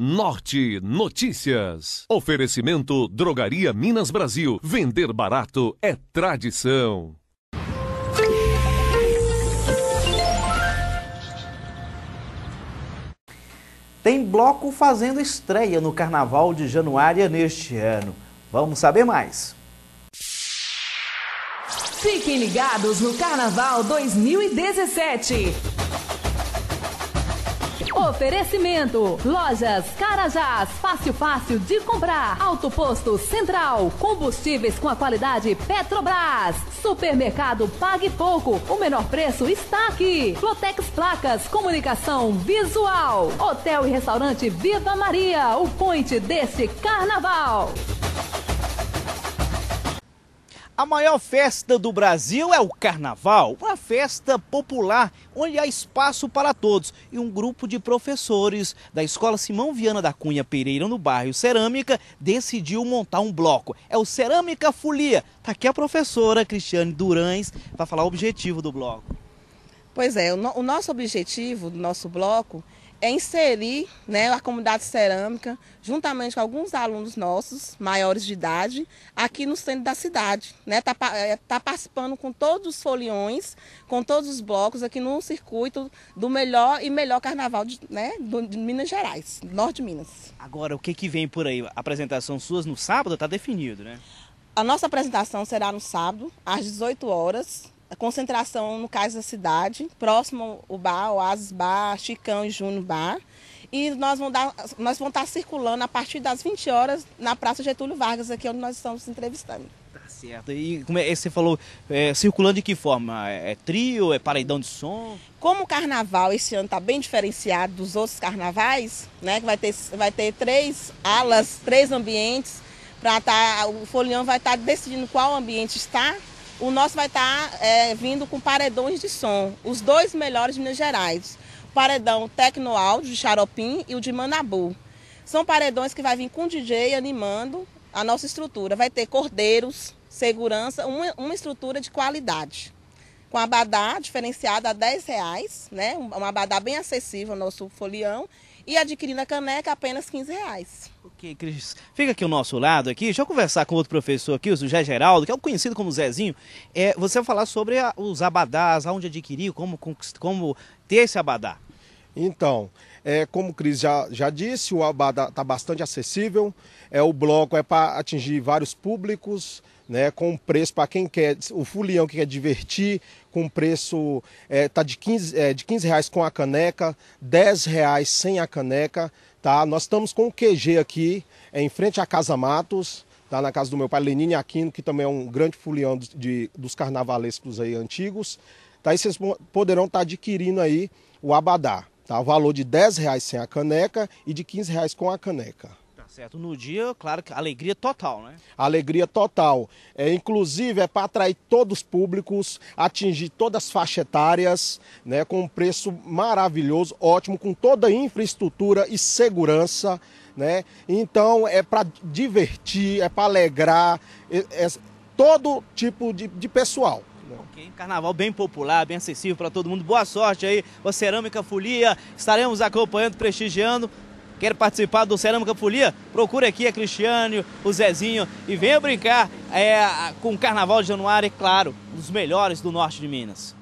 Norte Notícias. Oferecimento Drogaria Minas Brasil. Vender barato é tradição. Tem bloco fazendo estreia no Carnaval de Januária neste ano. Vamos saber mais. Fiquem ligados no Carnaval 2017. Oferecimento: Lojas Carajás, fácil fácil de comprar. Autoposto Central, combustíveis com a qualidade Petrobras. Supermercado Pague Pouco, o menor preço está aqui. Flotex Placas, comunicação visual. Hotel e restaurante Viva Maria, o point deste carnaval. A maior festa do Brasil é o Carnaval, uma festa popular onde há espaço para todos. E um grupo de professores da Escola Simão Viana da Cunha Pereira, no bairro Cerâmica, decidiu montar um bloco. É o Cerâmica Folia. Está aqui a professora Cristiane Durães para falar o objetivo do bloco. Pois é, o, no, o nosso objetivo do nosso bloco é inserir né, a comunidade cerâmica, juntamente com alguns alunos nossos, maiores de idade, aqui no centro da cidade. Está né? Tá, é, tá, participando com todos os foliões, com todos os blocos, aqui no circuito do melhor e melhor carnaval de, né, de Minas Gerais, norte de Minas. Agora, o que, que vem por aí? A apresentação suas no sábado está definido, né? A nossa apresentação será no sábado, às 18 horas, a concentração no cais da cidade, próximo o bar, Oasis Bar, Chicão e Juno Bar. E nós vamos, dar, nós vamos estar tá circulando a partir das 20 horas na Praça Getúlio Vargas, aqui onde nós estamos entrevistando. Tá certo. E como é, você falou, é, circulando de que forma? É, é trio? É paredão de som? Como o carnaval esse ano está bem diferenciado dos outros carnavais, né? Que vai ter, vai ter três alas, três ambientes, para tá, o folião vai estar tá decidindo qual ambiente está o nosso vai estar tá, é, vindo com paredões de som, os dois melhores de Minas Gerais. O paredão Tecnoáudio de Xaropim e o de Manabu. São paredões que vai vir com DJ animando a nossa estrutura. Vai ter cordeiros, segurança, uma, uma estrutura de qualidade. Com abadá diferenciada a R$ reais, né? Um abadá bem acessível ao nosso folião e adquirindo a caneca apenas 15 reais. Ok, Cris. Fica aqui ao nosso lado aqui. Deixa eu conversar com outro professor aqui, o José Geraldo, que é o conhecido como Zezinho. É, você vai falar sobre a, os abadás, aonde adquirir, como, como ter esse abadá. Então, é, como o Cris já, já disse, o Abada está bastante acessível. É, o bloco é para atingir vários públicos, né, com preço para quem quer, o fulião que quer divertir, com preço é, tá de 15, é, de 15 reais com a caneca, 10 reais sem a caneca. Tá? Nós estamos com o QG aqui, é, em frente à Casa Matos tá na casa do meu pai Lenine Aquino, que também é um grande fulião de, de, dos carnavalescos aí antigos. Tá, e vocês poderão estar tá adquirindo aí o abadá. Tá? O valor de 10 reais sem a caneca e de 15 reais com a caneca. Tá certo. No dia, claro que alegria total, né? Alegria total. É, inclusive, é para atrair todos os públicos, atingir todas as faixas etárias, né? Com um preço maravilhoso, ótimo, com toda a infraestrutura e segurança. Né? Então é para divertir, é para alegrar é, é todo tipo de, de pessoal. Não. Ok, carnaval bem popular, bem acessível para todo mundo. Boa sorte aí, a Cerâmica Folia. Estaremos acompanhando, prestigiando. Quer participar do Cerâmica Folia? Procure aqui a Cristiane, o Zezinho e venha brincar é, com o Carnaval de Januário, é claro, um dos melhores do norte de Minas.